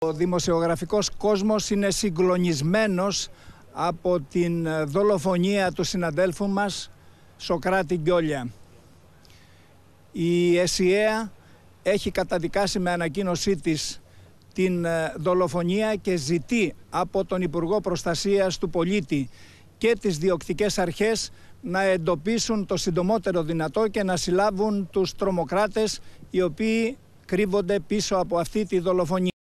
Ο δημοσιογραφικός κόσμος είναι συγκλονισμένος από την ε, δολοφονία του συναδέλφου μας Σοκράτη Γκιόλια. Η ΕΣΥΕΑ έχει καταδικάσει με ανακοίνωσή της την ε, δολοφονία και ζητεί από τον Υπουργό Προστασίας του Πολίτη και τις διοκτικές αρχές να εντοπίσουν το συντομότερο δυνατό και να συλλάβουν τους τρομοκράτες οι οποίοι κρύβονται πίσω από αυτή τη δολοφονία.